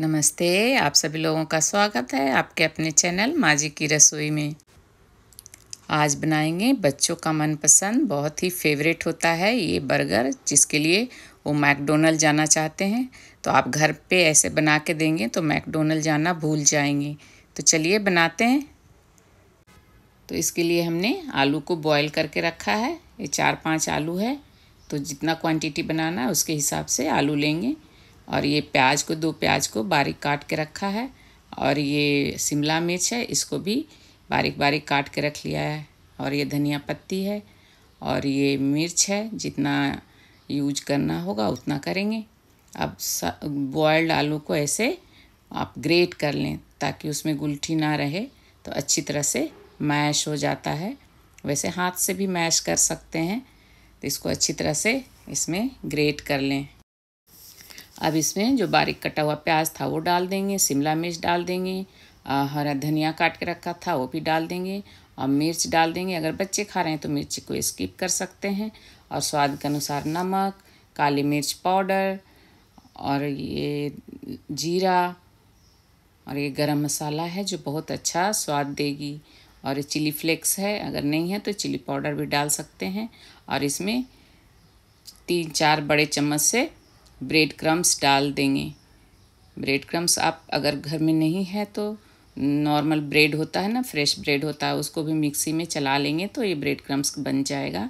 नमस्ते आप सभी लोगों का स्वागत है आपके अपने चैनल माजी की रसोई में आज बनाएंगे बच्चों का मनपसंद बहुत ही फेवरेट होता है ये बर्गर जिसके लिए वो मैकडोनल्ड जाना चाहते हैं तो आप घर पे ऐसे बना के देंगे तो मैकडोनल्ड जाना भूल जाएंगे तो चलिए बनाते हैं तो इसके लिए हमने आलू को बॉईल करके रखा है ये चार पांच आलू है तो जितना क्वांटिटी बनाना है उसके हिसाब से आलू लेंगे और ये प्याज को दो प्याज को बारीक काट के रखा है और ये शिमला मिर्च है इसको भी बारीक बारीक काट के रख लिया है और ये धनिया पत्ती है और ये मिर्च है जितना यूज करना होगा उतना करेंगे अब बॉयल्ड आलू को ऐसे आप ग्रेट कर लें ताकि उसमें गुलठी ना रहे तो अच्छी तरह से मैश हो जाता है वैसे हाथ से भी मैश कर सकते हैं तो इसको अच्छी तरह से इसमें ग्रेट कर लें अब इसमें जो बारीक कटा हुआ प्याज था वो डाल देंगे शिमला मिर्च डाल देंगे हरा धनिया काट के रखा था वो भी डाल देंगे और मिर्च डाल देंगे अगर बच्चे खा रहे हैं तो मिर्च को स्किप कर सकते हैं और स्वाद के अनुसार नमक काली मिर्च पाउडर और ये जीरा और ये गरम मसाला है जो बहुत अच्छा स्वाद देगी और ये चिली फ्लेक्स है अगर नहीं है तो चिली पाउडर भी डाल सकते हैं और इसमें तीन चार बड़े चम्मच से ब्रेड क्रम्स डाल देंगे ब्रेड क्रम्स आप अगर घर में नहीं है तो नॉर्मल ब्रेड होता है ना फ्रेश ब्रेड होता है उसको भी मिक्सी में चला लेंगे तो ये ब्रेड क्रम्स बन जाएगा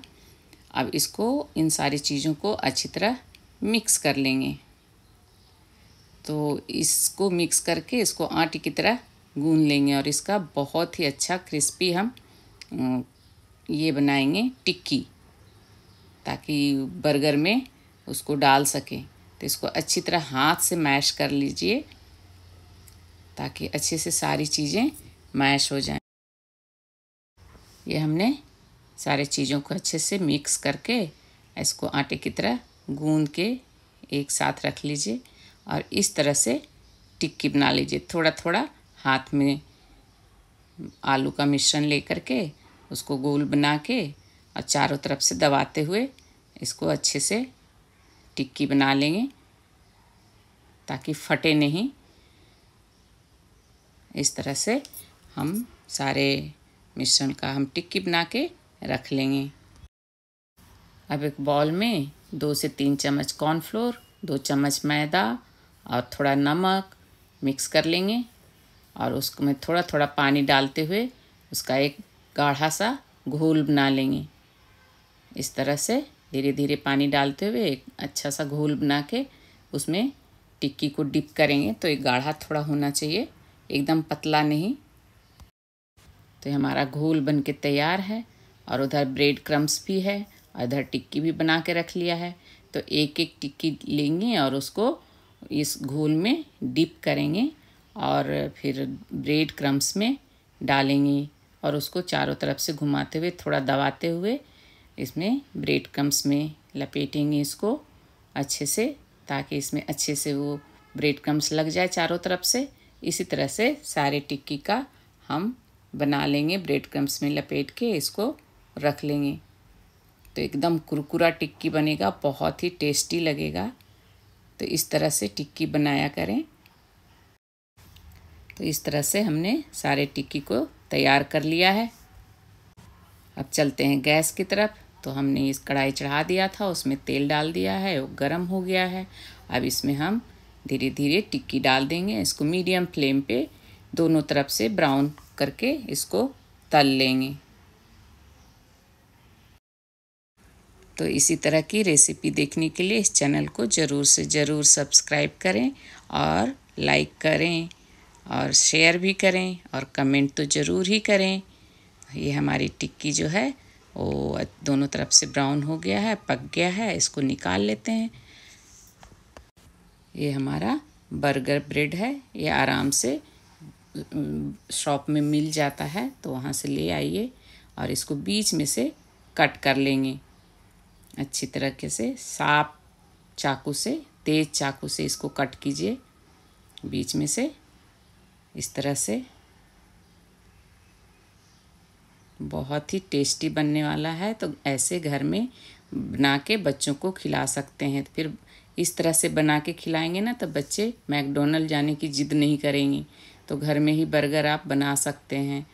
अब इसको इन सारी चीज़ों को अच्छी तरह मिक्स कर लेंगे तो इसको मिक्स करके इसको आटे की तरह गून लेंगे और इसका बहुत ही अच्छा क्रिस्पी हम ये बनाएंगे टिक्की ताकि बर्गर में उसको डाल सकें तो इसको अच्छी तरह हाथ से मैश कर लीजिए ताकि अच्छे से सारी चीज़ें मैश हो जाएं। ये हमने सारे चीज़ों को अच्छे से मिक्स करके इसको आटे की तरह गूंद के एक साथ रख लीजिए और इस तरह से टिक्की बना लीजिए थोड़ा थोड़ा हाथ में आलू का मिश्रण लेकर के उसको गोल बना के और चारों तरफ से दबाते हुए इसको अच्छे से टिक्की बना लेंगे ताकि फटे नहीं इस तरह से हम सारे मिश्रण का हम टिक्की बना के रख लेंगे अब एक बॉल में दो से तीन चम्मच कॉर्नफ्लोर दो चम्मच मैदा और थोड़ा नमक मिक्स कर लेंगे और उसमें थोड़ा थोड़ा पानी डालते हुए उसका एक गाढ़ा सा घोल बना लेंगे इस तरह से धीरे धीरे पानी डालते हुए एक अच्छा सा घोल बना के उसमें टिक्की को डिप करेंगे तो एक गाढ़ा थोड़ा होना चाहिए एकदम पतला नहीं तो हमारा घोल बन के तैयार है और उधर ब्रेड क्रम्स भी है और इधर टिक्की भी बना के रख लिया है तो एक एक टिक्की लेंगे और उसको इस घोल में डिप करेंगे और फिर ब्रेड क्रम्स में डालेंगे और उसको चारों तरफ से घुमाते हुए थोड़ा दबाते हुए इसमें ब्रेड क्रम्स में लपेटेंगे इसको अच्छे से ताकि इसमें अच्छे से वो ब्रेड क्रम्स लग जाए चारों तरफ से इसी तरह से सारे टिक्की का हम बना लेंगे ब्रेड क्रम्स में लपेट के इसको रख लेंगे तो एकदम कुरकुरा टिक्की बनेगा बहुत ही टेस्टी लगेगा तो इस तरह से टिक्की बनाया करें तो इस तरह से हमने सारे टिक्की को तैयार कर लिया है अब चलते हैं गैस की तरफ तो हमने इस कढ़ाई चढ़ा दिया था उसमें तेल डाल दिया है वो गर्म हो गया है अब इसमें हम धीरे धीरे टिक्की डाल देंगे इसको मीडियम फ्लेम पे दोनों तरफ से ब्राउन करके इसको तल लेंगे तो इसी तरह की रेसिपी देखने के लिए इस चैनल को ज़रूर से ज़रूर सब्सक्राइब करें और लाइक करें और शेयर भी करें और कमेंट तो ज़रूर ही करें ये हमारी टिक्की जो है वो दोनों तरफ से ब्राउन हो गया है पक गया है इसको निकाल लेते हैं ये हमारा बर्गर ब्रेड है ये आराम से शॉप में मिल जाता है तो वहाँ से ले आइए और इसको बीच में से कट कर लेंगे अच्छी तरीके से साफ चाकू से तेज़ चाकू से इसको कट कीजिए बीच में से इस तरह से बहुत ही टेस्टी बनने वाला है तो ऐसे घर में बना के बच्चों को खिला सकते हैं तो फिर इस तरह से बना के खिलाएंगे ना तो बच्चे मैकडोनल्ड जाने की ज़िद नहीं करेंगे तो घर में ही बर्गर आप बना सकते हैं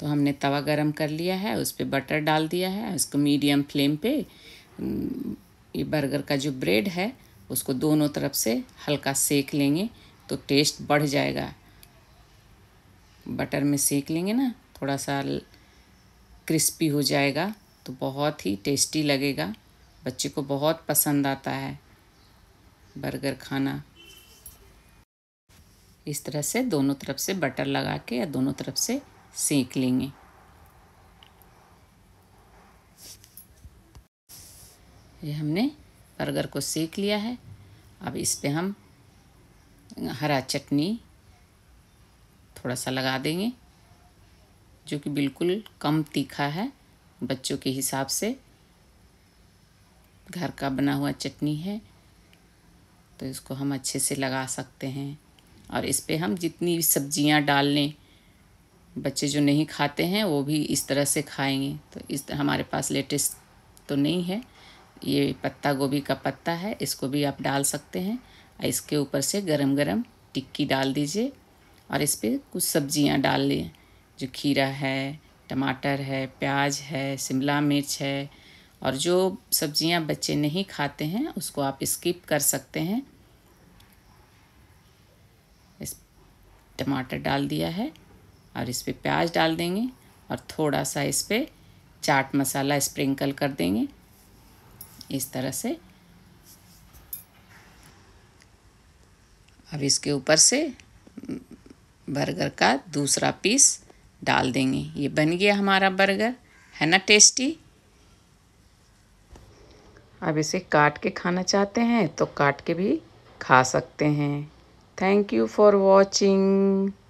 तो हमने तवा गरम कर लिया है उस पर बटर डाल दिया है उसको मीडियम फ्लेम पे ये बर्गर का जो ब्रेड है उसको दोनों तरफ से हल्का सेक लेंगे तो टेस्ट बढ़ जाएगा बटर में सेक लेंगे ना थोड़ा सा क्रिस्पी हो जाएगा तो बहुत ही टेस्टी लगेगा बच्चे को बहुत पसंद आता है बर्गर खाना इस तरह से दोनों तरफ से बटर लगा के या दोनों तरफ से सेक लेंगे ये हमने बर्गर को सेक लिया है अब इस पे हम हरा चटनी थोड़ा सा लगा देंगे जो कि बिल्कुल कम तीखा है बच्चों के हिसाब से घर का बना हुआ चटनी है तो इसको हम अच्छे से लगा सकते हैं और इस पर हम जितनी सब्जियाँ डाल लें बच्चे जो नहीं खाते हैं वो भी इस तरह से खाएंगे तो इस हमारे पास लेटेस्ट तो नहीं है ये पत्ता गोभी का पत्ता है इसको भी आप डाल सकते हैं इसके ऊपर से गरम गरम टिक्की डाल दीजिए और इस पर कुछ सब्जियां डाल लें जो खीरा है टमाटर है प्याज है शिमला मिर्च है और जो सब्जियां बच्चे नहीं खाते हैं उसको आप स्किप कर सकते हैं इस टमाटर डाल दिया है और इस पर प्याज डाल देंगे और थोड़ा सा इस पर चाट मसाला स्प्रिंकल कर देंगे इस तरह से अब इसके ऊपर से बर्गर का दूसरा पीस डाल देंगे ये बन गया हमारा बर्गर है ना टेस्टी अब इसे काट के खाना चाहते हैं तो काट के भी खा सकते हैं थैंक यू फॉर वॉचिंग